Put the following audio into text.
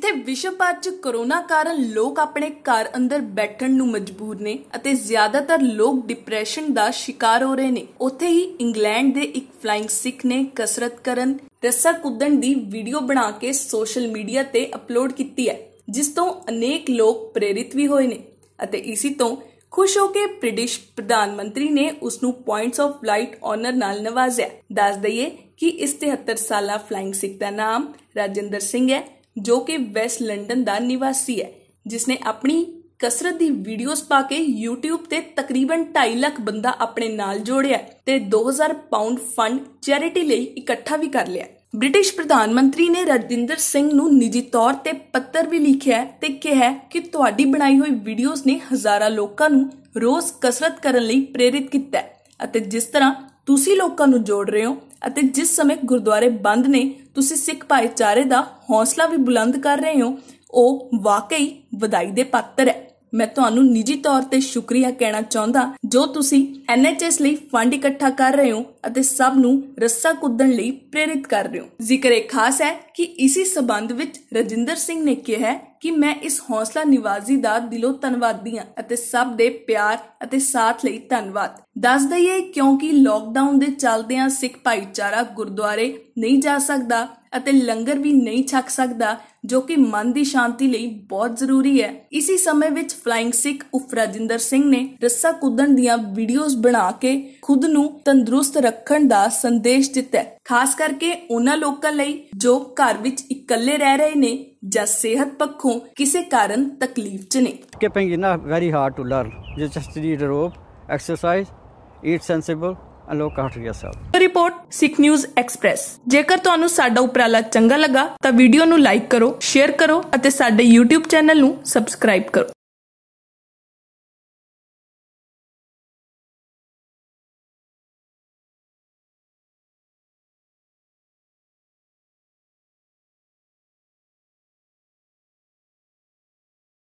ਜਿੱਥੇ ਵਿਸ਼ਵ ਭਰ 'ਚ ਕਰੋਨਾ ਕਾਰਨ ਲੋਕ ਆਪਣੇ ਘਰ ਅੰਦਰ ਬੈਠਣ ਨੂੰ ਮਜਬੂਰ ਨੇ ਅਤੇ ਜ਼ਿਆਦਾਤਰ ਲੋਕ ਡਿਪਰੈਸ਼ਨ ਦਾ ਸ਼ਿਕਾਰ ਹੋ ਰਹੇ ਨੇ ਉੱਥੇ ਹੀ ਇੰਗਲੈਂਡ ਦੇ ਇੱਕ ਫਲਾਈਂਗ ਸਿੱਖ ਨੇ ਕਸਰਤ ਕਰਨ ਰੱਸਾ ਕੁੱਦਣ ਦੀ ਵੀਡੀਓ ਬਣਾ ਕੇ ਸੋਸ਼ਲ ਮੀਡੀਆ ਤੇ ਅਪਲੋਡ ਕੀਤੀ ਹੈ ਜਿਸ ਤੋਂ ਅਨੇਕ ਲੋਕ ਪ੍ਰੇਰਿਤ ਵੀ ਹੋਏ ਨੇ ਅਤੇ ਇਸੇ ਤੋਂ ਖੁਸ਼ ਹੋ ਕੇ ਬ੍ਰਿਟਿਸ਼ ਪ੍ਰਧਾਨ ਮੰਤਰੀ ਨੇ ਉਸ ਨੂੰ ਪੁਆਇੰਟਸ ਆਫ ਲਾਈਟ ਆਨਰ ਨਾਲ ਨਵਾਜ਼ਿਆ ਦੱਸ ਦਈਏ ਕਿ ਇਸ 73 ਸਾਲਾ ਫਲਾਈਂਗ ਸਿੱਖ ਦਾ ਨਾਮ ਰਾਜਿੰਦਰ ਸਿੰਘ ਹੈ ਜੋ ਕਿ ਵੈਸਟ ਲੰਡਨ ਦਾ ਨਿਵਾਸੀ ਹੈ ਜਿਸ ਨੇ ਆਪਣੀ ਕਸਰਤ ਦੀ ਵੀਡੀਓਜ਼ ਪਾ ਕੇ YouTube ਤੇ ਤਕਰੀਬਨ 2.5 ਲੱਖ ਬੰਦਾ ਆਪਣੇ ਨਾਲ ਜੋੜਿਆ ਤੇ 2000 ਪਾਉਂਡ ਫੰਡ ਚੈਰਿਟੀ ਲਈ ਇਕੱਠਾ ਵੀ ਕਰ ਲਿਆ ਬ੍ਰਿਟਿਸ਼ ਪ੍ਰਧਾਨ ਮੰਤਰੀ ਨੇ ਰਜਿੰਦਰ ਸਿੰਘ ਨੂੰ ਨਿੱਜੀ ਤੌਰ ਤੇ ਪੱਤਰ ਵੀ ਲਿਖਿਆ ਤੇ ਕਿਹਾ ਕਿ ਤੁਹਾਡੀ ਬਣਾਈ ਹੋਈ ਵੀਡੀਓਜ਼ ਨੇ ਹਜ਼ਾਰਾਂ ਲੋਕਾਂ ਨੂੰ ਰੋਜ਼ ਕਸਰਤ ਕਰਨ ਲਈ ਪ੍ਰੇਰਿਤ ਕੀਤਾ ਅਤੇ ਜਿਸ ਤਰ੍ਹਾਂ ਤੁਸੀਂ ਲੋਕਾਂ ਨੂੰ ਜੋੜ ਰਹੇ ਹੋ ਅਤੇ ਜਿਸ ਸਮੇਂ ਗੁਰਦੁਆਰੇ ਬੰਦ ਨੇ ਤੁਸੀਂ ਸਿੱਖ ਭਾਈਚਾਰੇ ਦਾ ਹੌਸਲਾ ਵੀ ਬੁਲੰਦ ਕਰ ਰਹੇ ਹੋ ਉਹ ਵਾਕਈ ਵਧਾਈ ਦੇ ਪਾਤਰ ਹੈ ਮੈਂ ਤੁਹਾਨੂੰ ਨਿੱਜੀ ਤੌਰ ਤੇ ਸ਼ੁਕਰੀਆ ਕਹਿਣਾ ਚਾਹੁੰਦਾ ਜੋ ਤੁਸੀਂ ਐਨਐਚਐਸ ਲਈ ਫੰਡ ਇਕੱਠਾ ਕਰ ਰਹੇ ਹੋ ਅਤੇ ਸਭ ਨੂੰ ਰੱਸਾ ਕੁੱਦਣ ਲਈ ਪ੍ਰੇਰਿਤ ਕਰ ਰਹੇ ਹੋ ਜ਼ਿਕਰ ਇਹ ਖਾਸ ਹੈ ਕਿ ਇਸੇ ਸਬੰਧ ਵਿੱਚ ਰਜਿੰਦਰ ਸਿੰਘ ਨੇ ਕਿਹਾ ਕਿ ਮੈਂ ਇਸ ਹੌਸਲਾ ਨਿਵਾਜ਼ੀ ਦਾ ਦਿਲੋਂ ਧੰਨਵਾਦੀ ਹਾਂ ਅਤੇ ਸਭ ਦੇ ਪਿਆਰ ਅਤੇ ਸਾਥ ਲਈ ਧੰਨਵਾਦ ਦੱਸ ਦਈਏ ਕਿਉਂਕਿ ਲੋਕਡਾਊਨ ਦੇ ਚੱਲਦਿਆਂ ਸਿੱਖ ਭਾਈਚਾਰਾ ਗੁਰਦੁਆਰੇ ਨਹੀਂ ਜਾ ਸਕਦਾ ਅਤੇ ਲੰਗਰ ਵੀ ਨਹੀਂ ਛਕ ਸਕਦਾ ਜੋ ਕਿ ਮਨ ਦੀ ਸ਼ਾਂਤੀ ਲਈ ਬਹੁਤ ਜ਼ਰੂਰੀ ਹੈ ਇਸੇ ਸਮੇਂ ਵਿੱਚ ਫਲਾਈਂਗ ਸਿੱਖ ਉਫਰਾਜਿੰਦਰ ਸਿੰਘ ਨੇ ਰੱਸਾ ਕੁੱਦਣ ਦੀਆਂ ਵੀਡੀਓਜ਼ ਬਣਾ ਕੇ ਖੁਦ ਨੂੰ ਤੰਦਰੁਸਤ ਰੱਖਣ ਦਾ ਸੰਦੇਸ਼ ਦਿੱਤਾ ਹੈ ਖਾਸ ਕਰਕੇ ਉਹਨਾਂ ਲੋਕਾਂ ਲਈ ਜੋ ਘਰ ਵਿੱਚ ਇਕੱਲੇ ਰਹਿ ਰਹੇ ਨੇ ਜਾਂ ਸਿਹਤ ਪੱਖੋਂ ਕਿਸੇ ਕਾਰਨ ਤਕਲੀਫ 'ਚ ਨੇ skipping is not very hard to learn you just need rope exercise eat sensible Alok Kataria ਸਾਹਿਬ ਰਿਪੋਰਟ ਸਿਕ ਨਿਊਜ਼ ਐਕਸਪ੍ਰੈਸ ਜੇਕਰ ਤੁਹਾਨੂੰ ਸਾਡਾ ਉਪਰਾਲਾ ਚੰਗਾ ਲੱਗਾ ਤਾਂ ਵੀਡੀਓ ਨੂੰ ਲਾਈਕ ਕਰੋ ਸ਼ੇਅਰ ਕਰੋ ਅਤੇ ਸਾਡੇ YouTube ਚੈਨਲ ਨੂੰ ਸਬਸਕ੍ਰਾਈਬ ਕਰੋ